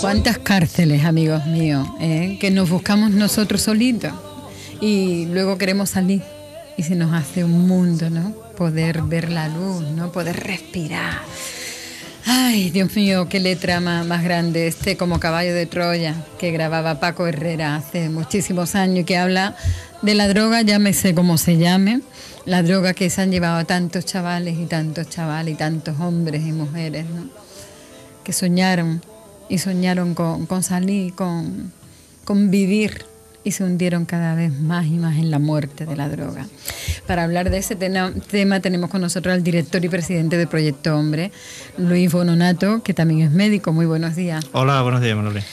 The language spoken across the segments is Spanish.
¿Cuántas cárceles, amigos míos, eh, que nos buscamos nosotros solitos y luego queremos salir? Y se nos hace un mundo, ¿no? Poder ver la luz, ¿no? Poder respirar. Ay, Dios mío, qué letra más, grande este como Caballo de Troya que grababa Paco Herrera hace muchísimos años y que habla de la droga, llámese como se llame, la droga que se han llevado a tantos chavales y tantos chavales y tantos hombres y mujeres, ¿no? Que soñaron y soñaron con, con salir, con, con vivir y se hundieron cada vez más y más en la muerte de la droga. Para hablar de ese tema, tenemos con nosotros al director y presidente de Proyecto Hombre, Luis Bononato, que también es médico. Muy buenos días. Hola, buenos días, Manuel.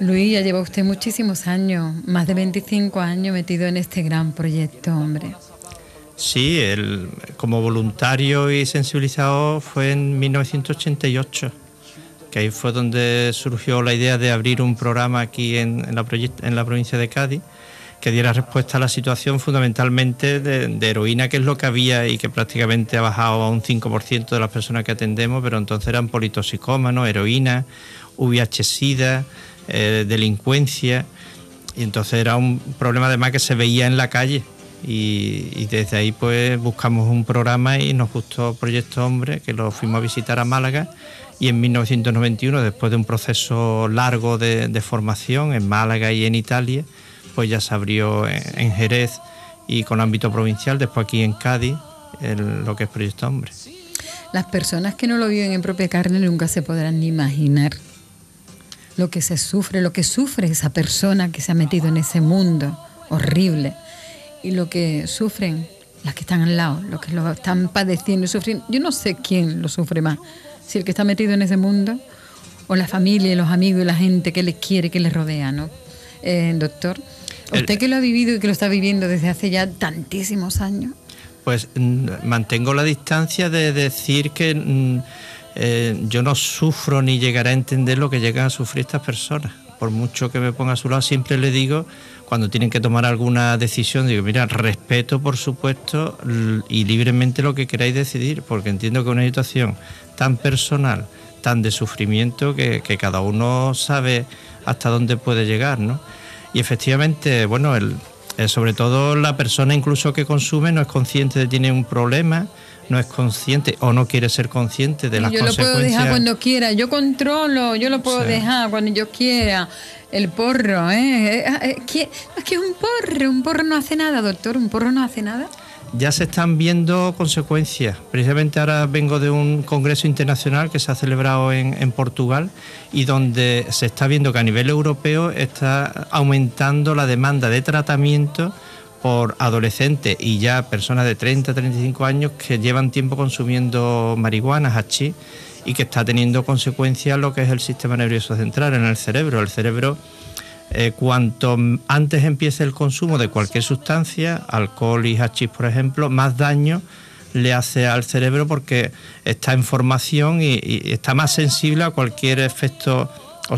Luis, ya lleva usted muchísimos años, más de 25 años metido en este gran proyecto, hombre. Sí, el, como voluntario y sensibilizado fue en 1988 que ahí fue donde surgió la idea de abrir un programa aquí en, la, provincia de Cádiz que diera respuesta a la situación fundamentalmente de, heroína, que es lo que había y que prácticamente ha bajado a un 5% de las personas que atendemos, pero entonces eran politoxicómanos, heroína, VIH-Sida, eh, delincuencia, y entonces era un problema además que se veía en la calle, y, y, desde ahí pues buscamos un programa y nos gustó Proyecto Hombre, que lo fuimos a visitar a Málaga y en 1991, después de un proceso largo de, formación en Málaga y en Italia, pues ya se abrió en, Jerez y con ámbito provincial, después aquí en Cádiz, lo que es Proyecto Hombre. Las personas que no lo viven en propia carne nunca se podrán ni imaginar lo que se sufre, lo que sufre esa persona que se ha metido en ese mundo horrible y lo que sufren las que están al lado, lo que lo están padeciendo y sufriendo. Yo no sé quién lo sufre más, si el que está metido en ese mundo, o la familia, los amigos y la gente que les quiere, que les rodea, ¿no? Eh, doctor, usted que lo ha vivido y que lo está viviendo desde hace ya tantísimos años. Pues mm, mantengo la distancia de decir que mm, eh, yo no sufro ni llegaré a entender lo que llegan a sufrir estas personas por mucho que me ponga a su lado, siempre le digo, cuando tienen que tomar alguna decisión, digo, mira, respeto por supuesto y libremente lo que queráis decidir, porque entiendo que una situación tan personal, tan de sufrimiento, que, cada uno sabe hasta dónde puede llegar, ¿no? Y efectivamente, bueno, eh, sobre todo la persona incluso que consume no es consciente de que tiene un problema, no es consciente o no quiere ser consciente de las yo Yo lo puedo dejar cuando quiera, yo controlo, yo lo puedo dejar cuando yo quiera. El porro, ¿eh? eh, eh, eh es que, un porro, un porro no hace nada, doctor, un porro no hace nada. Ya se están viendo consecuencias. Precisamente ahora vengo de un congreso internacional que se ha celebrado en, en Portugal y donde se está viendo que a nivel europeo está aumentando la demanda de tratamiento por adolescentes y ya personas de 30, 35 años que llevan tiempo consumiendo marihuana, hachís, y que está teniendo consecuencias lo que es el sistema nervioso central en el cerebro. El cerebro, eh, cuanto antes empiece el consumo de cualquier sustancia, alcohol y hachís, por ejemplo, más daño le hace al cerebro porque está en formación y está más sensible a cualquier efecto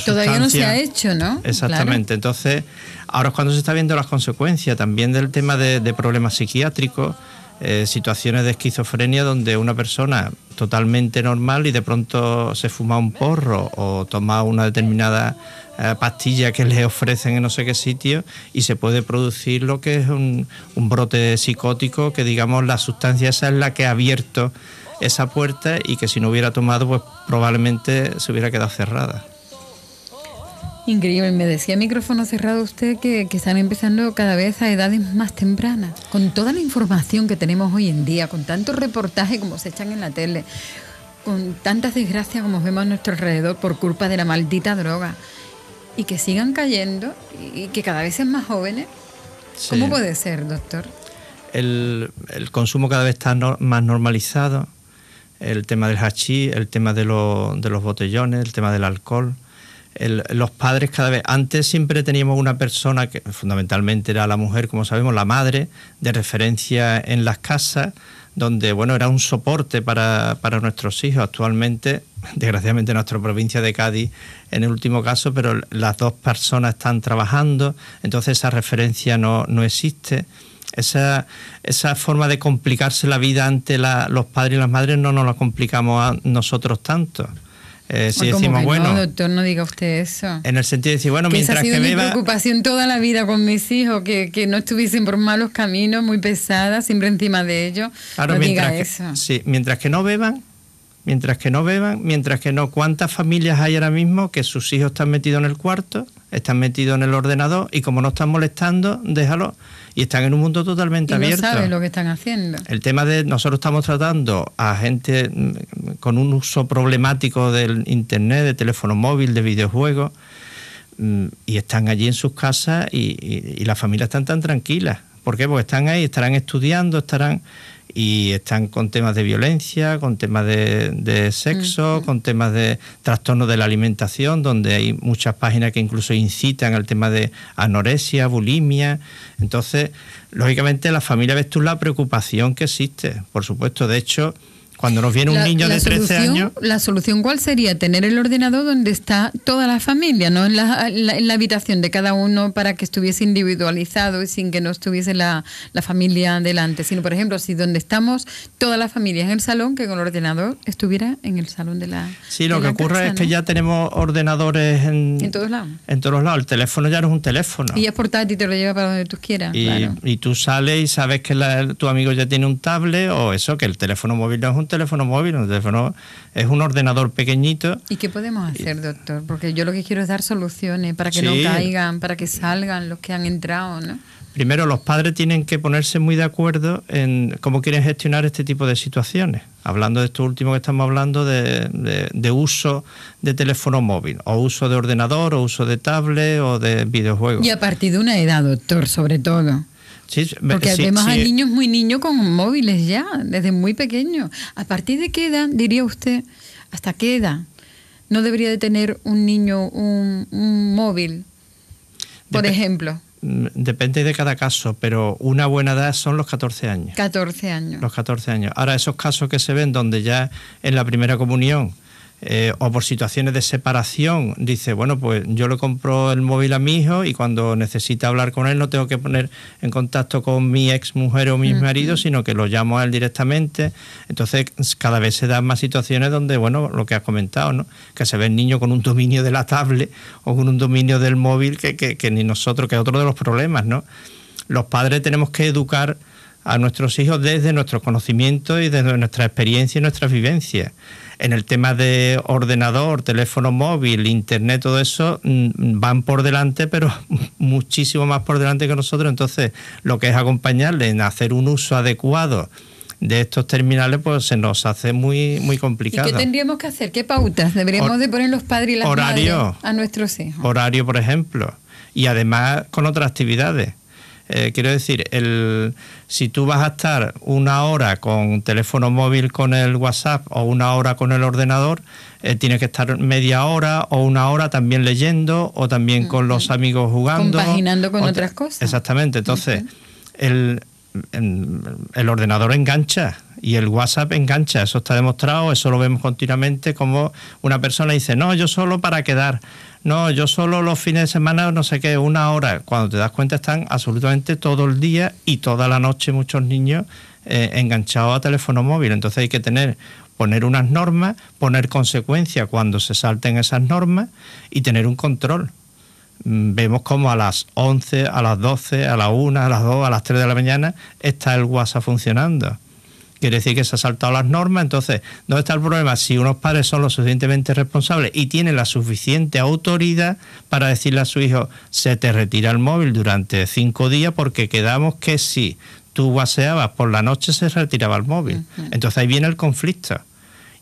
Todavía no se ha hecho, ¿no? Exactamente. Entonces, ahora es cuando se está viendo las consecuencias también del tema de, problemas psiquiátricos, eh, situaciones de esquizofrenia donde una persona totalmente normal y de pronto se fuma un porro o toma una determinada eh, pastilla que le ofrecen en no sé qué sitio y se puede producir lo que es un brote psicótico que digamos la sustancia esa es la que ha abierto esa puerta y que si no hubiera tomado pues probablemente se hubiera quedado cerrada. Increíble, me decía micrófono cerrado usted que, están empezando cada vez a edades más tempranas, con toda la información que tenemos hoy en día, con tantos reportajes como se echan en la tele, con tantas desgracias como vemos a nuestro alrededor por culpa de la maldita droga, y que sigan cayendo y, que cada vez es más jóvenes. ¿Cómo puede ser, doctor? El, consumo cada vez está más normalizado, el tema del hachís, el tema de los botellones, el tema del alcohol los padres cada vez, antes siempre teníamos una persona que fundamentalmente era la mujer, como sabemos, la madre, de referencia en las casas, donde bueno, era un soporte para, nuestros hijos. Actualmente, desgraciadamente en nuestra provincia de Cádiz, en el último caso, pero las dos personas están trabajando, entonces esa referencia no, existe. Esa, forma de complicarse la vida ante los padres y las madres no nos la complicamos a nosotros tanto. Eh, decimos, bueno. No, doctor, no diga usted eso. En el sentido de decir, bueno, que mientras esa ha sido mi preocupación toda la vida con mis hijos, que, no estuviesen por malos caminos, muy pesadas, siempre encima de ellos. no diga eso. Sí, mientras que no beban, mientras que no beban, mientras que no. ¿Cuántas familias hay ahora mismo que sus hijos están metidos en el cuarto, están metidos en el ordenador y como no están molestando, déjalo y están en un mundo totalmente abierto. saben lo que están haciendo. El tema de nosotros estamos tratando a gente mm, con un uso problemático del internet, de teléfono móvil, de videojuegos mm, y están allí en sus casas y, y las familias están tan tranquilas. ¿Por qué? Porque están ahí, estarán estudiando, estarán y están con temas de violencia, con temas de, sexo, con temas de trastorno de la alimentación, donde hay muchas páginas que incluso incitan al tema de anorexia, bulimia. Entonces, lógicamente, la familia ves tú la preocupación que existe, por supuesto. De hecho, cuando nos viene un niño de 13 años... ¿La solución cuál sería? Tener el ordenador donde está toda la familia, no en la, habitación de cada uno para que estuviese individualizado y sin que no estuviese la, familia delante, sino por ejemplo, si donde estamos toda la familia en el salón, que con el ordenador estuviera en el salón de la... Sí, lo que ocurre es que ya tenemos ordenadores en, todos lados. En todos lados, el teléfono ya no es un teléfono. Y es portátil, y te lo lleva para donde tú quieras. Y, y tú sales y sabes que tu amigo ya tiene un tablet o eso, que el teléfono móvil no es un teléfono móvil, un teléfono es un ordenador pequeñito. ¿Y qué podemos hacer, doctor? Porque yo lo que quiero es dar soluciones para que no caigan, para que salgan los que han entrado, ¿no? Primero, los padres tienen que ponerse muy de acuerdo en cómo quieren gestionar este tipo de situaciones. Hablando de esto último que estamos hablando, de uso de teléfono móvil, o uso de ordenador, o uso de tablet, o de videojuegos. Y a partir de una edad, doctor, sobre todo. Porque además hay niños muy niños con móviles ya, desde muy pequeños. ¿A partir de qué edad, diría usted, hasta qué edad no debería de tener un niño un, móvil, por ejemplo? Mm, depende de cada caso, pero una buena edad son los 14 años. 14 años. Los 14 años. Ahora, esos casos que se ven donde ya en la primera comunión eh, o por situaciones de separación, dice, bueno, pues yo le compro el móvil a mi hijo y cuando necesita hablar con él no tengo que poner en contacto con mi ex mujer o mi marido, sino que lo llamo a él directamente. Entonces cada vez se dan más situaciones donde, bueno, lo que has comentado, ¿no? Que se ve el niño con un dominio de la tablet o con un dominio del móvil que, que, que ni nosotros, que es otro de los problemas, ¿no? Los padres tenemos que educar a nuestros hijos desde nuestro conocimiento y desde nuestra experiencia y nuestras vivencias. En el tema de ordenador, teléfono móvil, internet, todo eso mm, van por delante, pero muchísimo más por delante que nosotros. Entonces, lo que es acompañarles en hacer un uso adecuado de estos terminales pues se nos hace muy muy complicado. ¿Y ¿Qué tendríamos que hacer? ¿Qué pautas deberíamos de poner los padres y las a nuestros hijos? Horario, por ejemplo, y además con otras actividades eh, quiero decir, el, si tú vas a estar una hora con teléfono móvil con el WhatsApp o una hora con el ordenador, eh, tienes que estar media hora o una hora también leyendo o también con los amigos jugando. Compaginando con otras cosas. Exactamente, entonces el ordenador engancha y el WhatsApp engancha, eso está demostrado, eso lo vemos continuamente como una persona dice, no, yo solo para quedar no, yo solo los fines de semana, no sé qué, una hora. Cuando te das cuenta están absolutamente todo el día y toda la noche muchos niños eh, enganchados a teléfono móvil. Entonces hay que tener poner unas normas, poner consecuencia cuando se salten esas normas y tener un control. Mm, vemos como a las 11, a las 12, a las 1, a las 2, a las 3 de la mañana está el WhatsApp funcionando. Quiere decir que se ha saltado las normas. Entonces, ¿dónde está el problema? Si unos padres son lo suficientemente responsables y tienen la suficiente autoridad para decirle a su hijo, se te retira el móvil durante cinco días porque quedamos que si tú guaseabas por la noche se retiraba el móvil. Entonces ahí viene el conflicto.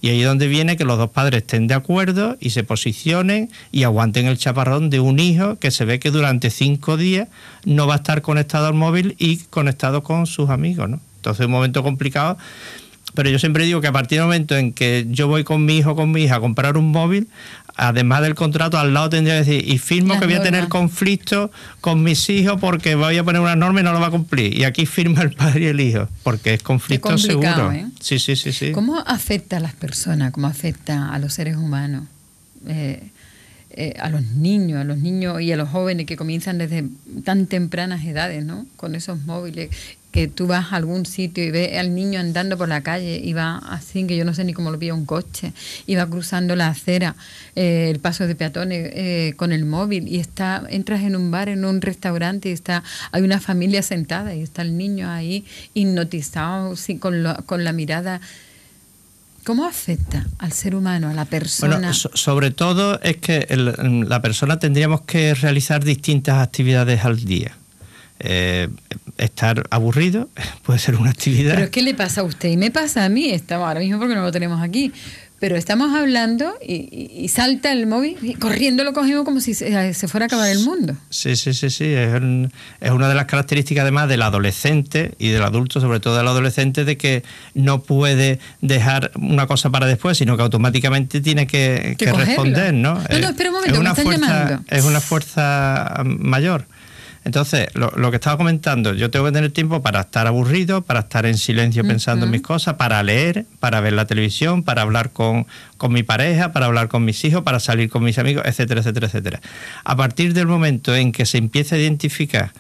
Y ahí es donde viene que los dos padres estén de acuerdo y se posicionen y aguanten el chaparrón de un hijo que se ve que durante cinco días no va a estar conectado al móvil y conectado con sus amigos, ¿no? Entonces, un momento complicado. Pero yo siempre digo que a partir del momento en que yo voy con mi hijo o con mi hija a comprar un móvil, además del contrato, al lado tendría que decir, y firmo que voy a tener conflicto con mis hijos porque voy a poner una norma y no lo va a cumplir. Y aquí firma el padre y el hijo, porque es conflicto seguro. ¿eh? Sí, sí, sí, sí. ¿Cómo afecta a las personas? ¿Cómo afecta a los seres humanos? Eh, eh, a los niños, a los niños y a los jóvenes que comienzan desde tan tempranas edades, ¿no? Con esos móviles, que tú vas a algún sitio y ves al niño andando por la calle y va así, que yo no sé ni cómo lo pilla un coche, y va cruzando la acera, eh, el paso de peatones eh, con el móvil, y está, entras en un bar, en un restaurante, y está, hay una familia sentada y está el niño ahí hipnotizado con, con la mirada ¿Cómo afecta al ser humano, a la persona? Bueno, sobre todo es que la persona tendríamos que realizar distintas actividades al día. Eh, estar aburrido puede ser una actividad. Pero ¿qué le pasa a usted? Y me pasa a mí, estamos ahora mismo porque no lo tenemos aquí. Pero estamos hablando y, salta el móvil y corriendo lo cogimos como si se, eh, fuera a acabar el mundo. Sí, sí, sí, sí. Es, una de las características además del adolescente y del adulto, sobre todo del adolescente, de que no puede dejar una cosa para después, sino que automáticamente tiene que, responder, ¿no? No, espera un momento, me están llamando. Es una fuerza mayor. Entonces, lo, que estaba comentando, yo tengo que tener tiempo para estar aburrido, para estar en silencio pensando en mis cosas, para leer, para ver la televisión, para hablar con, con mi pareja, para hablar con mis hijos, para salir con mis amigos, etcétera, etcétera, etcétera. A partir del momento en que se empieza a identificar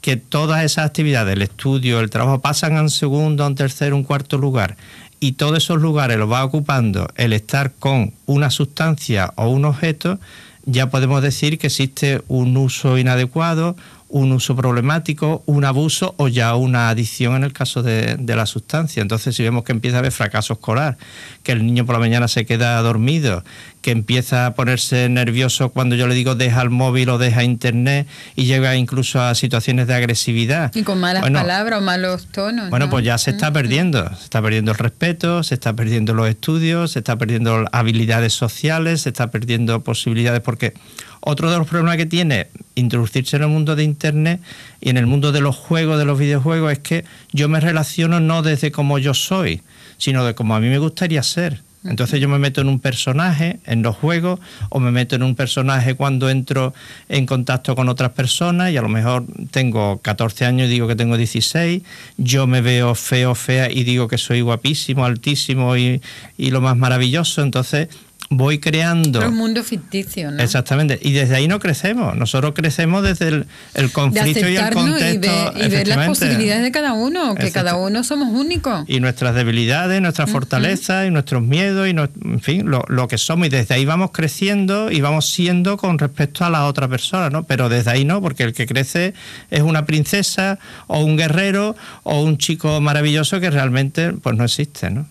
que todas esas actividades, el estudio, el trabajo, pasan en segundo, a un tercer, un cuarto lugar, y todos esos lugares los va ocupando el estar con una sustancia o un objeto, ya podemos decir que existe un uso inadecuado un uso problemático, un abuso o ya una adicción en el caso de, de, la sustancia. Entonces, si vemos que empieza a haber fracaso escolar, que el niño por la mañana se queda dormido, que empieza a ponerse nervioso cuando yo le digo deja el móvil o deja internet y llega incluso a situaciones de agresividad. Y con malas palabras o malos tonos. Bueno, pues ya se está perdiendo. Se está perdiendo el respeto, se está perdiendo los estudios, se está perdiendo habilidades sociales, se está perdiendo posibilidades porque otro de los problemas que tiene introducirse en el mundo de Internet y en el mundo de los juegos, de los videojuegos, es que yo me relaciono no desde como yo soy, sino de como a mí me gustaría ser. Entonces yo me meto en un personaje en los juegos o me meto en un personaje cuando entro en contacto con otras personas y a lo mejor tengo 14 años y digo que tengo 16, yo me veo feo, fea y digo que soy guapísimo, altísimo y, y lo más maravilloso. Entonces voy creando... ...un mundo ficticio, ¿no? Exactamente. Y desde ahí no crecemos. Nosotros crecemos desde el, conflicto y el contexto. Y, ver, las posibilidades de cada uno, que cada uno somos únicos. Y nuestras debilidades, nuestras fortalezas, y nuestros miedos, y en fin, lo, que somos. Y desde ahí vamos creciendo y vamos siendo con respecto a la otra persona, ¿no? Pero desde ahí no, porque el que crece es una princesa o un guerrero o un chico maravilloso que realmente pues no existe, ¿no?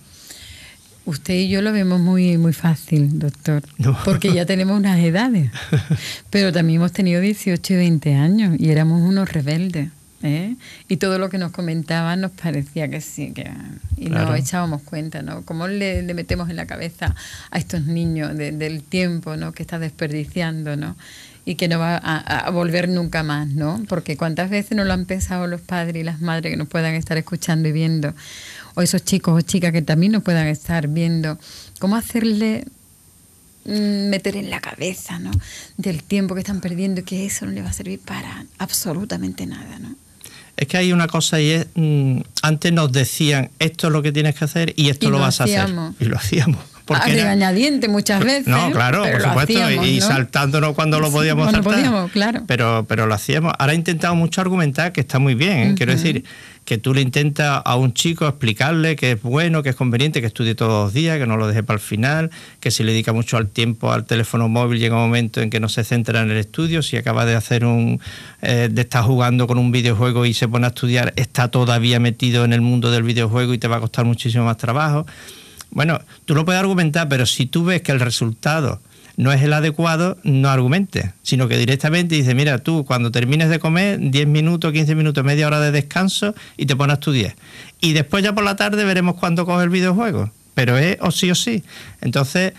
Usted y yo lo vemos muy, muy fácil, doctor, porque ya tenemos unas edades, pero también hemos tenido 18 y 20 años y éramos unos rebeldes. ¿eh? Y todo lo que nos comentaban nos parecía que sí, que, y echábamos cuenta, ¿no? ¿Cómo le, metemos en la cabeza a estos niños del tiempo ¿no? que está desperdiciando, ¿no? y que no va a, volver nunca más, ¿no? Porque cuántas veces nos lo han pensado los padres y las madres que nos puedan estar escuchando y viendo o esos chicos o chicas que también nos puedan estar viendo, cómo hacerle mm, meter en la cabeza ¿no? del tiempo que están perdiendo que eso no le va a servir para absolutamente nada. ¿no? Es que hay una cosa y es, mm, antes nos decían esto es lo que tienes que hacer y esto lo, vas a hacer. Y lo hacíamos. Porque muchas veces. No, claro, por supuesto, y, saltándonos cuando lo podíamos cuando saltar. Podíamos, claro. Pero, pero lo hacíamos. Ahora intentado mucho argumentar, que está muy bien, ¿eh? quiero decir, que tú le intentas a un chico explicarle que es bueno, que es conveniente, que estudie todos los días, que no lo deje para el final, que si le dedica mucho al tiempo al teléfono móvil llega un momento en que no se centra en el estudio, si acaba de hacer un eh, de estar jugando con un videojuego y se pone a estudiar, está todavía metido en el mundo del videojuego y te va a costar muchísimo más trabajo. Bueno, tú lo puedes argumentar, pero si tú ves que el resultado no es el adecuado, no argumente, sino que directamente dice, mira, tú cuando termines de comer, 10 minutos, 15 minutos, media hora de descanso y te pones tu 10. Y después ya por la tarde veremos cuándo coge el videojuego, pero es o sí o sí. Entonces...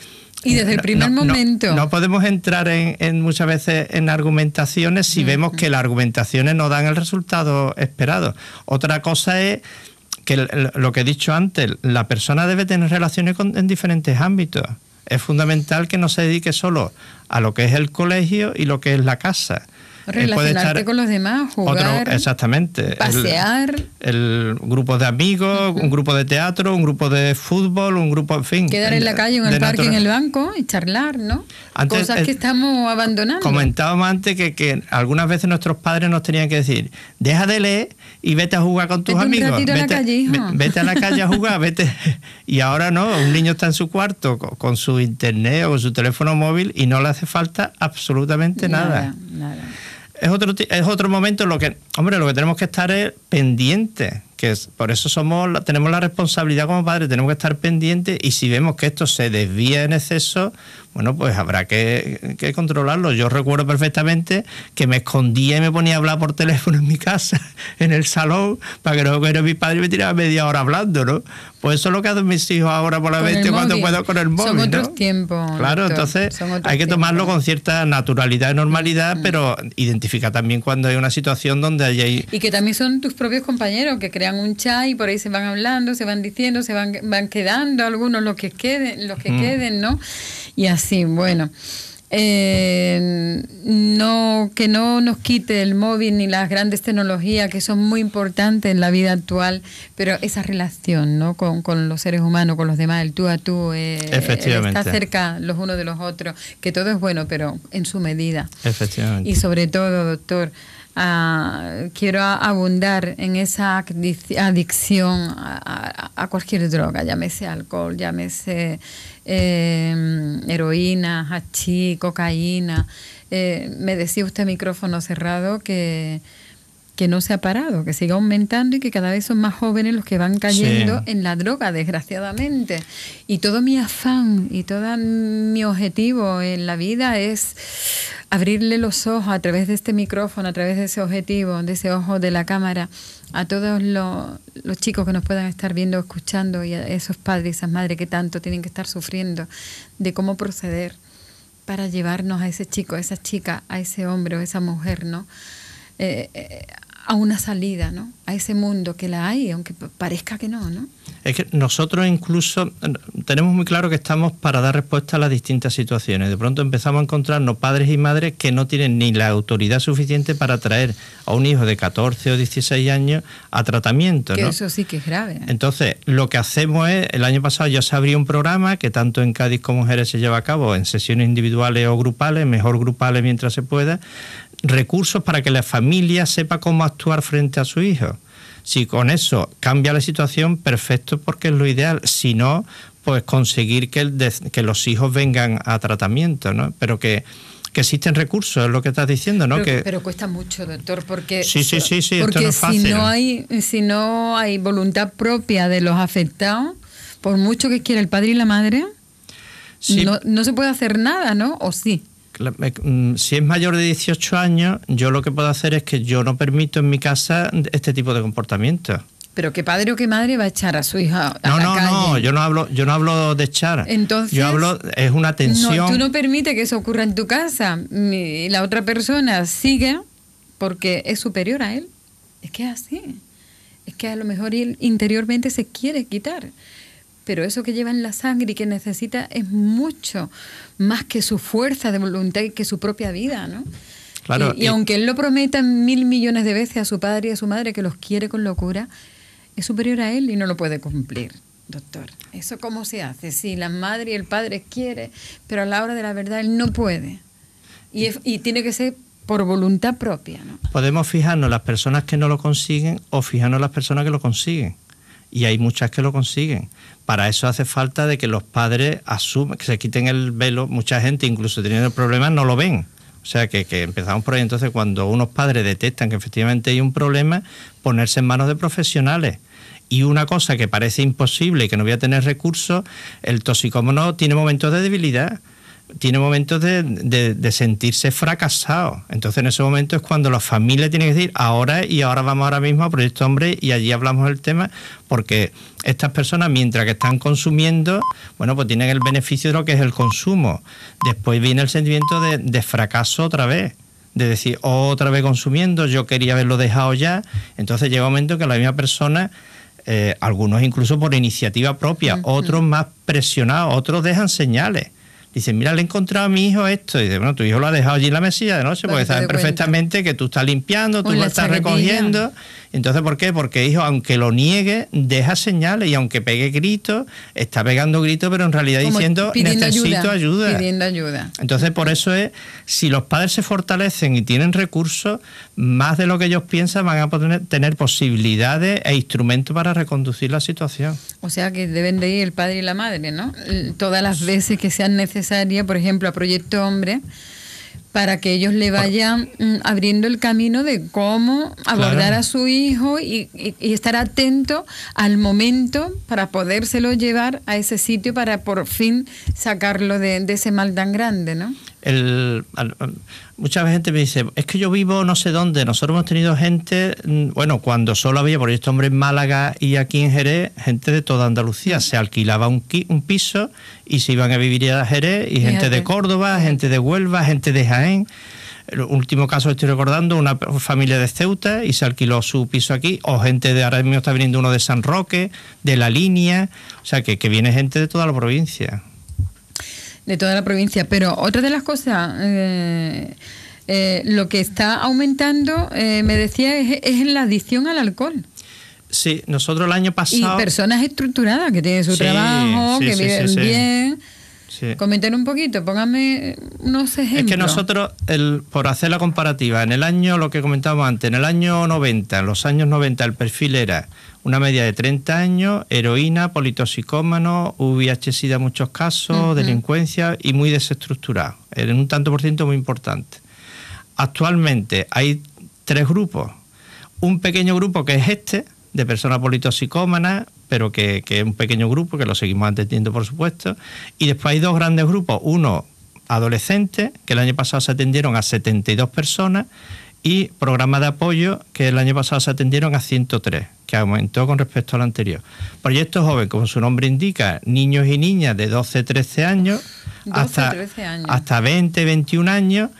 Y desde el primer momento. No, podemos entrar en, muchas veces en argumentaciones si mm, vemos mm. que las argumentaciones no dan el resultado esperado. Otra cosa es que lo que he dicho antes, la persona debe tener relaciones con, en diferentes ámbitos es fundamental que no se dedique solo a lo que es el colegio y lo que es la casa. Relacionarte con los demás, jugar, exactamente, pasear. El, grupo de amigos, un grupo de teatro, un grupo de fútbol, un grupo, en fin. Quedar en, la calle, en el parque, en el banco y charlar, ¿no? Cosas que estamos abandonando. Comentábamos antes que, algunas veces nuestros padres nos tenían que decir, deja de leer y vete a jugar con tus amigos. vete, a la calle, a jugar, vete. Y ahora no, un niño está en su cuarto con, su internet o con su teléfono móvil y no le hace falta absolutamente nada. Es otro, es otro momento en lo que, hombre, lo que tenemos que estar es pendiente que por eso somos tenemos la responsabilidad como padres, tenemos que estar pendientes y si vemos que esto se desvía en exceso, bueno, pues habrá que, controlarlo. Yo recuerdo perfectamente que me escondía y me ponía a hablar por teléfono en mi casa, en el salón, para que no fuera mi padre me tiraba media hora hablando, ¿no? Pues eso es lo que hacen mis hijos ahora por la vez cuando puedo con el móvil. Son otros tiempos. Claro, entonces hay que tomarlo con cierta naturalidad y normalidad, mm. pero identifica también cuando hay una situación donde hay. Y que también son tus propios compañeros que crean un chat y por ahí se van hablando, se van diciendo, se van, quedando algunos los que queden, los que mm. queden, ¿no? y así, bueno. Eh, no, que no nos quite el móvil ni las grandes tecnologías que son muy importantes en la vida actual, pero esa relación ¿no? con, los seres humanos, con los demás, el tú a tú, eh, eh está cerca los unos de los otros, que todo es bueno, pero en su medida. Efectivamente. Y sobre todo, doctor, Ah, quiero abundar en esa adicción a, cualquier droga, llámese alcohol, llámese em, heroína, hachí, cocaína. Eh, me decía usted micrófono cerrado que que no se ha parado, que sigue aumentando y que cada vez son más jóvenes los que van cayendo en la droga, desgraciadamente. Y todo mi afán y todo mi objetivo en la vida es abrirle los ojos a través de este micrófono, a través de ese objetivo, de ese ojo de la cámara, a todos los, chicos que nos puedan estar viendo, escuchando y a esos padres y esas madres que tanto tienen que estar sufriendo de cómo proceder para llevarnos a ese chico, a esa chica, a ese hombre o esa mujer, ¿no? Eh, eh, a una salida, ¿no? A ese mundo que la hay, aunque parezca que no, ¿no? Es que nosotros incluso tenemos muy claro que estamos para dar respuesta a las distintas situaciones. De pronto empezamos a encontrarnos padres y madres que no tienen ni la autoridad suficiente para traer a un hijo de 14 o 16 años a tratamiento. Que eso sí que es grave. ¿eh? Entonces, lo que hacemos es, el año pasado ya se abrió un programa que tanto en Cádiz como en Jerez se lleva a cabo en sesiones individuales o grupales, mejor grupales mientras se pueda, recursos para que la familia sepa cómo actuar frente a su hijo. Si con eso cambia la situación, perfecto porque es lo ideal. Si no, pues conseguir que, que los hijos vengan a tratamiento, ¿no? Pero que, existen recursos, es lo que estás diciendo, ¿no? Pero, cuesta mucho, doctor, porque, no si no hay, si no hay voluntad propia de los afectados, por mucho que quiera el padre y la madre, no, no se puede hacer nada, ¿no? ¿O sí? Mm, si es mayor de 18 años, yo lo que puedo hacer es que yo no permito en mi casa este tipo de comportamiento. Pero qué padre o qué madre va a echar a su hija a no, no, No, yo no hablo, yo no hablo de echar. Entonces, yo hablo es una tensión. No, tú no permites que eso ocurra en tu casa. Y la otra persona sigue porque es superior a él. Es que es así. Es que a lo mejor él interiormente se quiere quitar pero eso que lleva en la sangre y que necesita es mucho más que su fuerza de voluntad y que su propia vida, ¿no? Claro, y, aunque él lo prometa mil millones de veces a su padre y a su madre que los quiere con locura, es superior a él y no lo puede cumplir, doctor. ¿Eso cómo se hace? Si la madre y el padre quiere, pero a la hora de la verdad él no puede. Y, y tiene que ser por voluntad propia. ¿no? Podemos fijarnos las personas que no lo consiguen o fijarnos las personas que lo consiguen y hay muchas que lo consiguen. Para eso hace falta de que los padres asumen, que se quiten el velo. Mucha gente, incluso teniendo problemas, no lo ven. O sea, que, que, empezamos por ahí. Entonces, cuando unos padres detectan que efectivamente hay un problema, ponerse en manos de profesionales. Y una cosa que parece imposible que no voy a tener recursos, el toxicómano tiene momentos de debilidad tiene momentos de, sentirse fracasado. Entonces en ese momento es cuando la familia tiene que decir, ahora y ahora vamos ahora mismo a Proyecto Hombre y allí hablamos del tema, porque estas personas mientras que están consumiendo, bueno, pues tienen el beneficio de lo que es el consumo. Después viene el sentimiento de, fracaso otra vez de decir otra vez consumiendo, yo quería haberlo dejado ya. Entonces llega un momento que la misma persona, eh, algunos incluso por iniciativa propia, otros más presionados, otros dejan señales. Dice, mira, le he encontrado a mi hijo esto. Y dice, bueno, tu hijo lo ha dejado allí en la mesilla de noche, porque sabe perfectamente que tú estás limpiando, tú lo estás recogiendo. Entonces, ¿por qué? Porque, hijo, aunque lo niegue, deja señales y aunque pegue gritos, está pegando gritos, pero en realidad diciendo necesito ayuda, Entonces, por eso es, si los padres se fortalecen y tienen recursos, más de lo que ellos piensan van a tener posibilidades e instrumentos para reconducir la situación. O sea que deben de ir el padre y la madre, ¿no? Todas las veces que sean necesarias, por ejemplo, a Proyecto Hombre para que ellos le vayan mm, abriendo el camino de cómo abordar a su hijo y, estar atento al momento para podérselo llevar a ese sitio para por fin sacarlo de, ese mal tan grande, ¿no? mucha gente me dice, es que yo vivo no sé dónde. Nosotros hemos tenido gente, mm, bueno, cuando solo había, por este hombre en Málaga y aquí en Jerez, gente de toda Andalucía. Se alquilaba un, piso y se iban a vivir a Jerez, y gente de Córdoba, gente de Huelva, gente de Jaén. El último caso que estoy recordando, una familia de Ceuta y se alquiló su piso aquí, o gente de, ahora mismo está viniendo uno de San Roque, de La Línea, o sea que, que viene gente de toda la provincia de toda la provincia. Pero otra de las cosas, eh, eh, lo que está aumentando, eh, me decía, es, es, la adicción al alcohol. Sí, nosotros el año pasado... Y personas estructuradas que tienen su trabajo, que viven bien. Comenten un poquito, pónganme unos ejemplos. Es que nosotros, el, por hacer la comparativa, en el año, lo que comentábamos antes, en el año 90, en los años 90, el perfil era una media de 30 años, heroína, politoxicómano, VIH-Sida en muchos casos, delincuencia y muy desestructurado, en un tanto por ciento muy importante. Actualmente hay tres grupos. Un pequeño grupo que es este, de personas politoxicómanas, pero que, que es un pequeño grupo, que lo seguimos atendiendo por supuesto. Y después hay dos grandes grupos. Uno, adolescentes, que el año pasado se atendieron a 72 personas, y programas de apoyo, que el año pasado se atendieron a 103 aumentó con respecto al anterior. Proyecto joven, como su nombre indica, niños y niñas de 12 13 años hasta 20-21 años,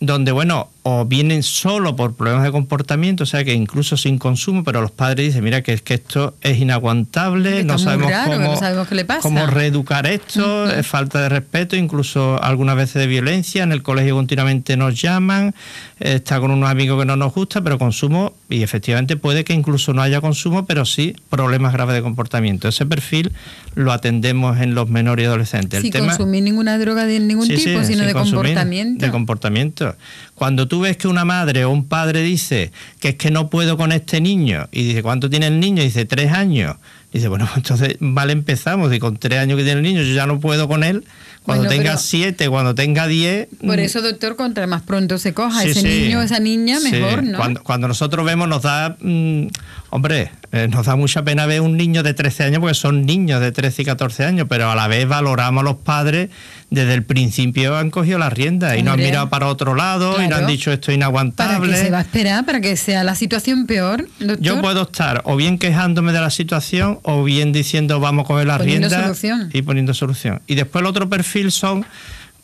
donde, bueno, o vienen solo por problemas de comportamiento, o sea que incluso sin consumo, pero los padres dicen, mira que es que esto es inaguantable, no sabemos, cómo, cómo, reeducar esto, mm, mm. falta de respeto, incluso algunas veces de violencia, en el colegio continuamente nos llaman, eh, está con unos amigos que no nos gusta, pero consumo, y efectivamente puede que incluso no haya consumo, pero sí problemas graves de comportamiento. Ese perfil lo atendemos en los menores y adolescentes. Sin consumir ninguna droga de ningún tipo, sino de comportamiento. De comportamiento cuando tú ves que una madre o un padre dice que es que no puedo con este niño, y dice, ¿cuánto tiene el niño? dice, tres años. dice, bueno, pues entonces vale, empezamos. Y con tres años que tiene el niño, yo ya no puedo con él, cuando tenga siete, cuando tenga diez. Por mm. eso, doctor, contra más pronto se coja ese niño niño, esa niña, mejor, ¿no? Cuando, nosotros vemos, nos da. Mm, hombre, eh, nos da mucha pena ver un niño de 13 años, porque son niños de 13 y 14 años, pero a la vez valoramos a los padres desde el principio han cogido las riendas y no han mirado para otro lado y no han dicho esto es inaguantable. ¿Para qué se va a esperar para que sea la situación peor? Yo puedo estar o bien quejándome de la situación o bien diciendo vamos a coger las poniendo riendas solución. y poniendo solución. Y después el otro perfil son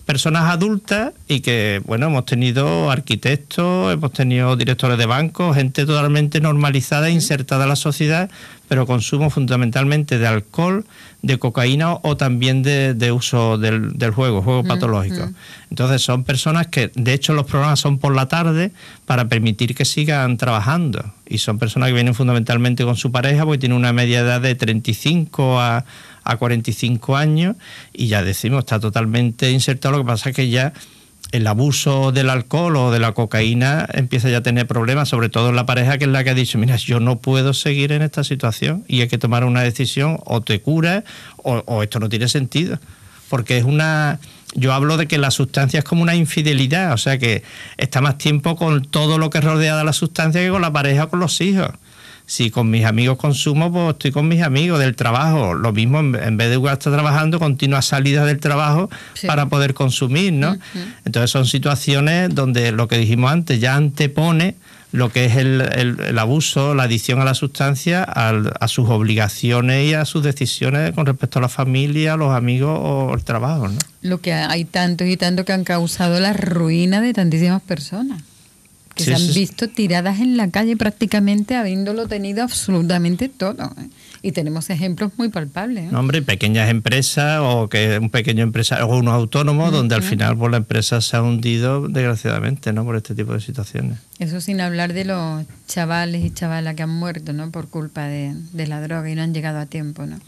personas adultas y que, bueno, hemos tenido arquitectos, hemos tenido directores de bancos, gente totalmente normalizada e insertada en la sociedad, pero consumo fundamentalmente de alcohol, de cocaína o también de, uso del, juego, juego patológico. Entonces son personas que, de hecho, los programas son por la tarde para permitir que sigan trabajando. Y son personas que vienen fundamentalmente con su pareja porque tienen una media edad de 35 a, a 45 años y ya decimos, está totalmente insertado. Lo que pasa es que ya el abuso del alcohol o de la cocaína empieza ya a tener problemas, sobre todo en la pareja que es la que ha dicho, mira, yo no puedo seguir en esta situación y hay que tomar una decisión o te curas o, esto no tiene sentido. Porque es una... Yo hablo de que la sustancia es como una infidelidad, o sea que está más tiempo con todo lo que rodea de la sustancia que con la pareja o con los hijos si con mis amigos consumo, pues estoy con mis amigos del trabajo. Lo mismo, en, vez de estar trabajando, continua salida del trabajo para poder consumir, ¿no? Entonces son situaciones donde lo que dijimos antes ya antepone lo que es el, abuso, la adicción a la sustancia, a sus obligaciones y a sus decisiones con respecto a la familia, los amigos o el trabajo. ¿no? Lo que hay tantos y tantos que han causado la ruina de tantísimas personas que se han visto tiradas en la calle prácticamente habiéndolo tenido absolutamente todo. ¿eh? Y tenemos ejemplos muy palpables. ¿eh? hombre, pequeñas empresas o que un pequeño empresario o unos autónomos donde al final por pues, la empresa se ha hundido desgraciadamente no por este tipo de situaciones. Eso sin hablar de los chavales y chavalas que han muerto no por culpa de, la droga y no han llegado a tiempo. ¿no?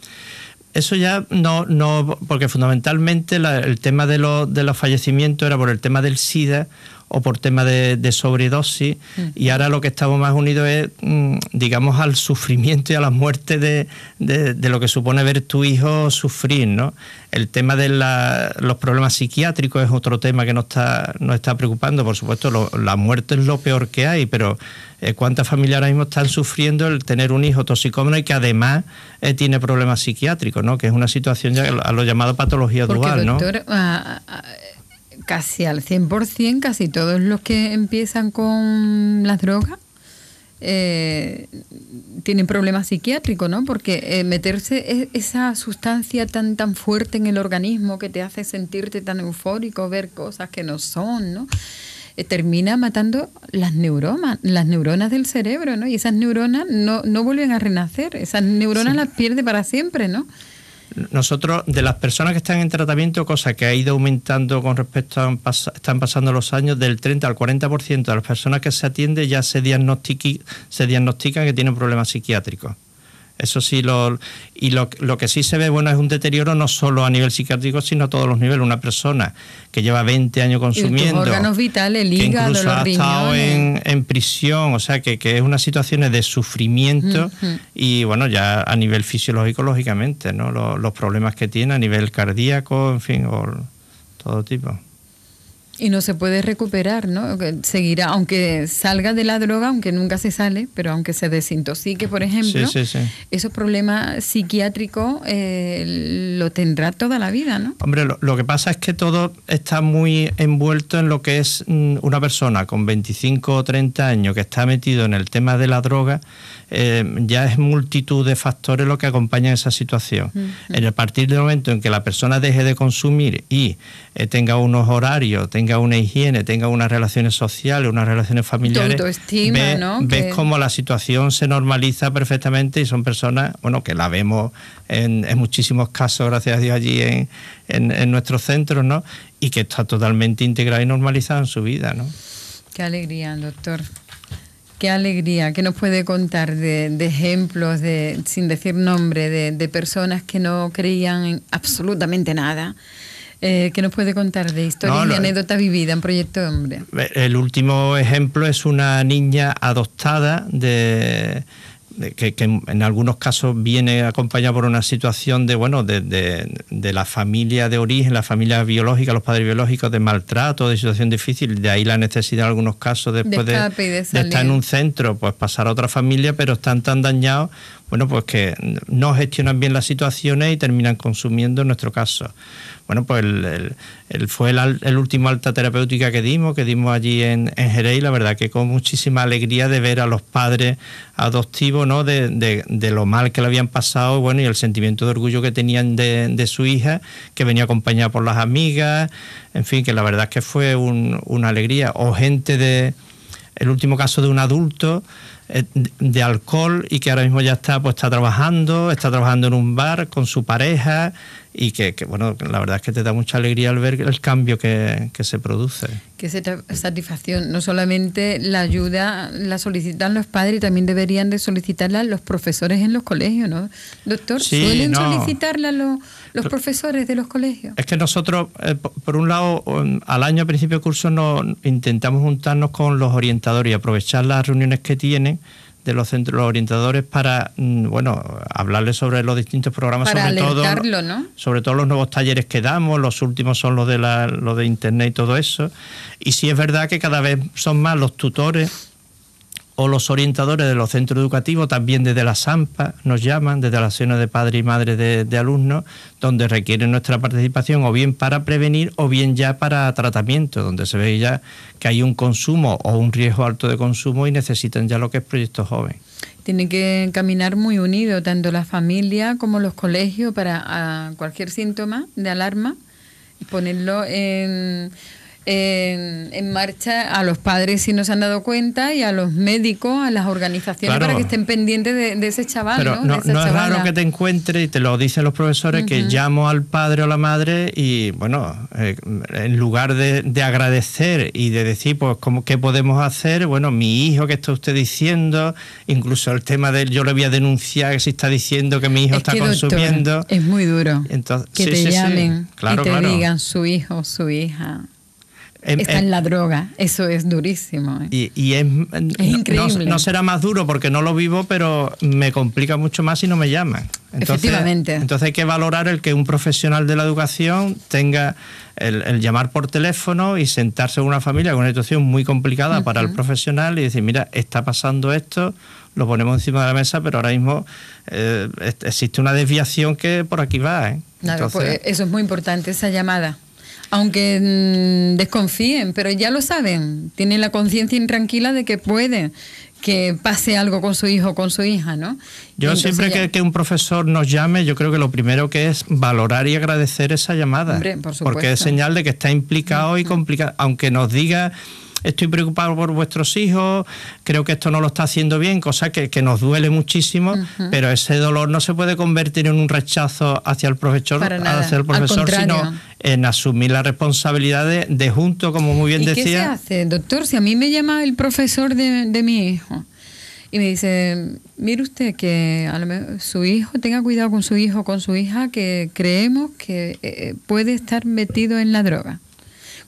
Eso ya no, no porque fundamentalmente el tema de, de los fallecimientos era por el tema del SIDA o por tema de, sobredosis. Mm. Y ahora lo que estamos más unidos es, mm, digamos, al sufrimiento y a la muerte de, lo que supone ver tu hijo sufrir, ¿no? El tema de los problemas psiquiátricos es otro tema que nos está, nos está preocupando. Por supuesto, la muerte es lo peor que hay, pero eh, ¿cuántas familias ahora mismo están sufriendo el tener un hijo toxicómano y que además eh, tiene problemas psiquiátricos, ¿no? Que es una situación ya a lo llamado patología dual, ¿no? Ah, ah, casi al 100%, casi todos los que empiezan con las drogas eh, tienen problemas psiquiátricos, ¿no? Porque eh, meterse esa sustancia tan tan fuerte en el organismo que te hace sentirte tan eufórico, ver cosas que no son, ¿no? Eh, termina matando las neuronas, las neuronas del cerebro, ¿no? Y esas neuronas no, no vuelven a renacer, esas neuronas las pierde para siempre, ¿no? Nosotros, de las personas que están en tratamiento, cosa que ha ido aumentando con respecto a están pasando los años, del 30 al 40% de las personas que se atiende ya se, se diagnostican que tienen problemas psiquiátricos. Eso sí, lo, y lo, lo, que sí se ve, bueno, es un deterioro no solo a nivel psiquiátrico, sino a todos los niveles. Una persona que lleva 20 años consumiendo. órganos vitales, hígado, que ha estado en, en, prisión, o sea, que, que es una situación de sufrimiento y, bueno, ya a nivel fisiológico, lógicamente, ¿no? Los, problemas que tiene a nivel cardíaco, en fin, todo tipo. Y no se puede recuperar, ¿no? Seguirá, aunque salga de la droga, aunque nunca se sale, pero aunque se desintoxique, por ejemplo, esos problemas psiquiátricos eh, lo tendrá toda la vida, ¿no? Hombre, lo, que pasa es que todo está muy envuelto en lo que es mm, una persona con 25 o 30 años que está metido en el tema de la droga, eh, ya es multitud de factores lo que acompaña esa situación. Mm, mm. En el partir del momento en que la persona deje de consumir y eh, tenga unos horarios, tenga una higiene, tenga unas relaciones sociales, unas relaciones familiares, autoestima, ves, ¿no? ves cómo la situación se normaliza perfectamente y son personas, bueno, que la vemos en, muchísimos casos, gracias a Dios, allí en, en, nuestros centros, ¿no? Y que está totalmente integrada y normalizada en su vida, ¿no? Qué alegría, doctor. Qué alegría ¿Qué nos puede contar de, ejemplos, de, sin decir nombre, de, de, personas que no creían absolutamente nada eh, nos puede contar de historia y de y anécdotas vividas en Proyecto Hombre? El último ejemplo es una niña adoptada de que, en algunos casos viene acompañada por una situación de bueno de, la familia de origen, la familia biológica, los padres biológicos, de maltrato, de situación difícil, de ahí la necesidad en algunos casos después de, estar en un centro, pues pasar a otra familia, pero están tan dañados, bueno, pues que no gestionan bien las situaciones y terminan consumiendo en nuestro caso. Bueno, pues el, fue el, último alta terapéutica que dimos, que dimos allí en, en Jerez, la verdad que con muchísima alegría de ver a los padres adoptivos, ¿no? De, lo mal que le habían pasado, bueno, y el sentimiento de orgullo que tenían de, su hija, que venía acompañada por las amigas, en fin, que la verdad que fue una alegría. O gente de, el último caso de un adulto eh, de alcohol y que ahora mismo ya está pues está trabajando, está trabajando en un bar con su pareja y que, bueno, la verdad es que te da mucha alegría al ver el cambio que, se produce. Que se satisfacción, no solamente la ayuda la solicitan los padres, y también deberían de solicitarla los profesores en los colegios, ¿no? Doctor, sí, ¿suelen solicitarla los, profesores de los colegios? Es que nosotros, eh, por un lado, um, al año a principio de curso no intentamos juntarnos con los orientadores y aprovechar las reuniones que tienen de los centros, los orientadores para, mm, bueno, hablarles sobre los distintos programas, sobre todo, sobre los nuevos talleres que damos, los últimos son los de la, los de internet y todo eso. Y sí es verdad que cada vez son más los tutores o los orientadores de los centros educativos, también desde la SAMPA nos llaman, desde la cena de padres y madres de, alumnos, donde requieren nuestra participación o bien para prevenir o bien ya para tratamiento, donde se ve ya que hay un consumo o un riesgo alto de consumo y necesitan ya lo que es proyecto joven. Tienen que caminar muy unidos, tanto la familia como los colegios, para cualquier síntoma de alarma, ponerlo en en, marcha a los padres si no se han dado cuenta y a los médicos, a las organizaciones para que estén pendientes de, ese chaval. no, es raro que te encuentre y te lo dicen los profesores, que llamo al padre o la madre y bueno, eh, en lugar de, agradecer y de decir, pues, ¿cómo, ¿qué podemos hacer? Bueno, mi hijo, que está usted diciendo? Incluso el tema de yo le voy a denunciar que si está diciendo que mi hijo está consumiendo. es muy duro. Entonces, que te llamen Claro, y te digan su hijo, su hija Está en la droga, eso es durísimo. Eh. Y, es, increíble. No, será más duro porque no lo vivo, pero me complica mucho más si no me llaman. Entonces, Efectivamente. Entonces hay que valorar el que un profesional de la educación tenga el, llamar por teléfono y sentarse con una familia con una situación muy complicada para el profesional y decir, mira, está pasando esto, lo ponemos encima de la mesa, pero ahora mismo eh, existe una desviación que por aquí va. ¿eh? Pues, eso es muy importante, esa llamada aunque mm, desconfíen, pero ya lo saben, tienen la conciencia intranquila de que puede que pase algo con su hijo o con su hija, ¿no? Yo siempre que, que, un profesor nos llame, yo creo que lo primero que es valorar y agradecer esa llamada, porque es señal de que está implicado y complicado, aunque nos diga estoy preocupado por vuestros hijos, creo que esto no lo está haciendo bien, cosa que, nos duele muchísimo, pero ese dolor no se puede convertir en un rechazo hacia el profesor, hacia el profesor sino en asumir las responsabilidades de, junto, como muy bien ¿Y decía. ¿Qué se hace, doctor? Si a mí me llama el profesor de, mi hijo y me dice, mire usted que a su hijo, tenga cuidado con su hijo, con su hija, que creemos que eh, eh, puede estar metido en la droga.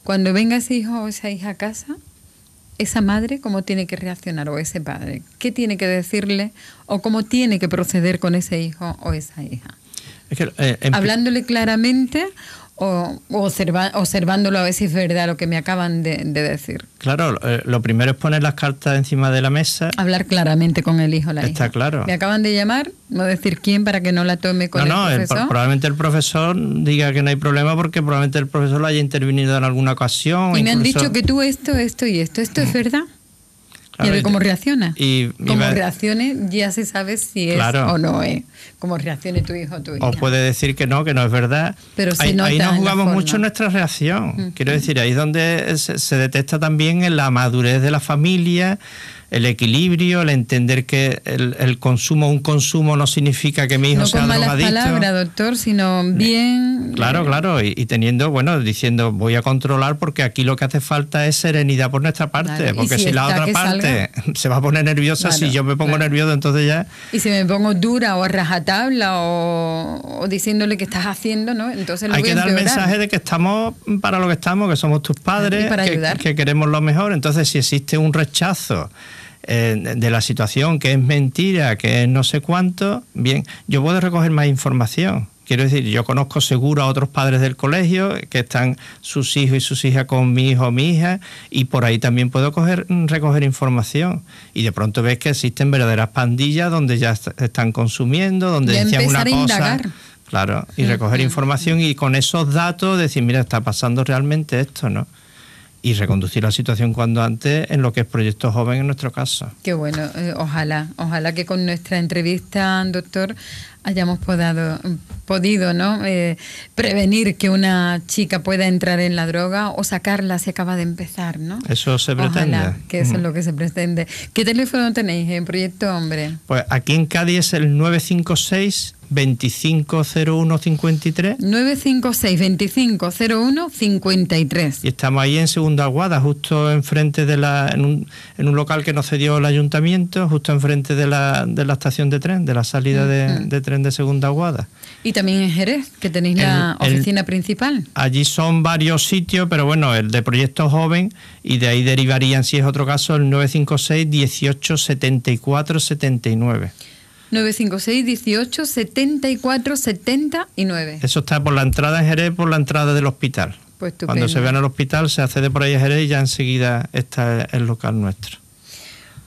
Cuando venga ese hijo o esa hija a casa, esa madre cómo tiene que reaccionar o ese padre, qué tiene que decirle o cómo tiene que proceder con ese hijo o esa hija. Eh, Hablándole claramente o, observándolo a ver si es verdad lo que me acaban de, decir. Claro, eh, lo primero es poner las cartas encima de la mesa. Hablar claramente con el hijo, la Está claro. Me acaban de llamar, no decir quién para que no la tome con no, el no, profesor. probablemente el profesor diga que no hay problema porque probablemente el profesor lo haya intervenido en alguna ocasión. Y me han dicho que tú esto, esto y esto, ¿esto es mm. verdad? y cómo reacciona. Y, reacciones cómo reaccione, ya se sabe si es o no es. ¿eh? Cómo reaccione tu hijo o tu hija. O puede decir que no, que no es verdad. Pero ahí, no jugamos mucho nuestra reacción. Mm. Quiero decir, ahí es donde se, se detecta también en la madurez de la familia, el equilibrio, el entender que el, el, consumo, un consumo no significa que mi hijo no sea con malas palabra, doctor, sino bien. Claro, claro, y, teniendo, bueno, diciendo voy a controlar porque aquí lo que hace falta es serenidad por nuestra parte, porque si, la otra parte se va a poner nerviosa, si yo me pongo nervioso, entonces ya. Y si me pongo dura o rajatabla o, diciéndole que estás haciendo, ¿no? Entonces lo Hay que dar el mensaje de que estamos para lo que estamos, que somos tus padres, que, que queremos lo mejor. Entonces, si existe un rechazo, eh, de la situación, que es mentira, que es no sé cuánto, bien, yo puedo recoger más información. Quiero decir, yo conozco seguro a otros padres del colegio que están sus hijos y sus hijas con mi hijo o mi hija, y por ahí también puedo coger, mm, recoger información. Y de pronto ves que existen verdaderas pandillas donde ya están consumiendo, donde ya decían una cosa. Claro, y mm, recoger mm, información y con esos datos decir, mira, está pasando realmente esto, ¿no? y reconducir la situación cuando antes en lo que es Proyecto Joven en nuestro caso. Qué bueno, eh, ojalá, ojalá que con nuestra entrevista, doctor, hayamos podido ¿no? Eh, prevenir que una chica pueda entrar en la droga o sacarla si acaba de empezar, ¿no? Eso se pretende. Ojalá, que eso es lo que se pretende. ¿Qué teléfono tenéis en Proyecto Hombre? Pues aquí en Cádiz es el 956 250153. 956 53 Y estamos ahí en Segunda Aguada, justo enfrente de la. En un, local que nos cedió el ayuntamiento, justo enfrente de la, de la estación de tren, de la salida de, tren de Segunda Aguada. Y también en Jerez, que tenéis la oficina principal. Allí son varios sitios, pero bueno, el de Proyecto Joven, y de ahí derivarían, si es otro caso, el 956 18 74 79. 956 18 74 79. Eso está por la entrada en Jerez, por la entrada del hospital. Pues Cuando se vean al hospital, se accede por ahí a Jerez y ya enseguida está el local nuestro.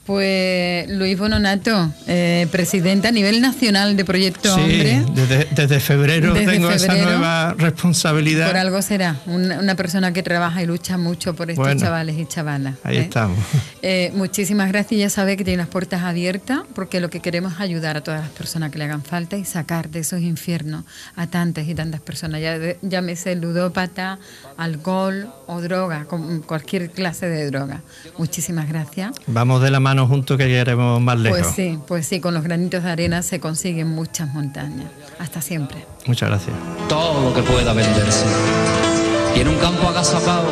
Pues Luis Bononato, eh, presidente a nivel nacional de Proyecto Hombre. Desde, desde febrero tengo esa nueva responsabilidad. Por algo será, una, persona que trabaja y lucha mucho por estos chavales y chavalas. Ahí ¿eh? estamos. Eh, muchísimas gracias, ya sabe que tiene las puertas abiertas porque lo que queremos es ayudar a todas las personas que le hagan falta y sacar de esos infiernos a tantas y tantas personas, ya llámese ludópata, alcohol o droga, cualquier clase de droga. Muchísimas gracias. Vamos de la mano juntos que llegaremos más pues lejos. Pues sí, pues sí, con los granitos de arena se consiguen muchas montañas. Hasta siempre. Muchas gracias. Todo lo que pueda venderse. Y en un campo agazapado.